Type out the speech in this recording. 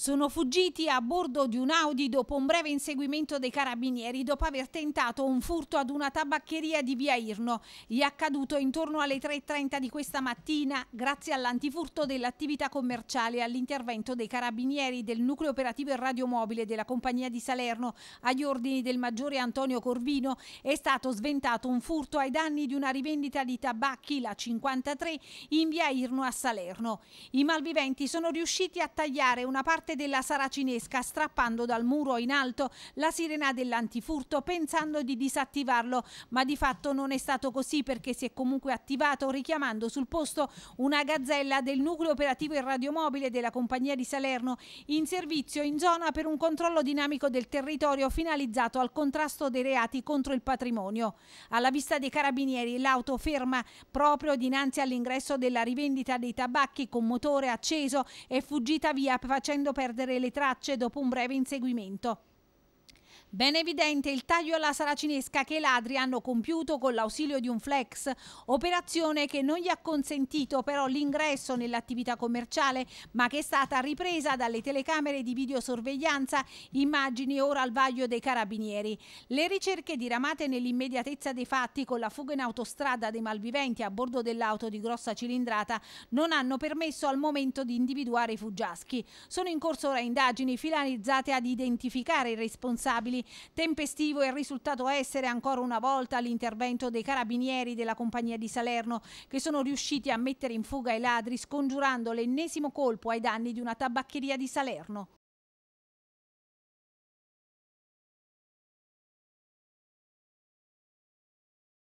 Sono fuggiti a bordo di un Audi dopo un breve inseguimento dei carabinieri dopo aver tentato un furto ad una tabaccheria di via Irno. Gli è accaduto intorno alle 3.30 di questa mattina grazie all'antifurto dell'attività commerciale e all'intervento dei carabinieri del nucleo operativo e radiomobile della compagnia di Salerno agli ordini del maggiore Antonio Corvino è stato sventato un furto ai danni di una rivendita di tabacchi, la 53, in via Irno a Salerno. I malviventi sono riusciti a tagliare una parte parte della Saracinesca strappando dal muro in alto la sirena dell'antifurto pensando di disattivarlo, ma di fatto non è stato così perché si è comunque attivato richiamando sul posto una gazzella del nucleo operativo e radiomobile della compagnia di Salerno in servizio in zona per un controllo dinamico del territorio finalizzato al contrasto dei reati contro il patrimonio. Alla vista dei carabinieri l'auto ferma proprio dinanzi all'ingresso della rivendita dei tabacchi con motore acceso e fuggita via facendo perdere le tracce dopo un breve inseguimento. Ben evidente il taglio alla saracinesca che i ladri hanno compiuto con l'ausilio di un flex, operazione che non gli ha consentito però l'ingresso nell'attività commerciale, ma che è stata ripresa dalle telecamere di videosorveglianza, immagini ora al vaglio dei carabinieri. Le ricerche diramate nell'immediatezza dei fatti con la fuga in autostrada dei malviventi a bordo dell'auto di grossa cilindrata non hanno permesso al momento di individuare i fuggiaschi. Sono in corso ora indagini finalizzate ad identificare i responsabili Napoli. Tempestivo è il risultato essere ancora una volta l'intervento dei carabinieri della compagnia di Salerno che sono riusciti a mettere in fuga i ladri scongiurando l'ennesimo colpo ai danni di una tabaccheria di Salerno.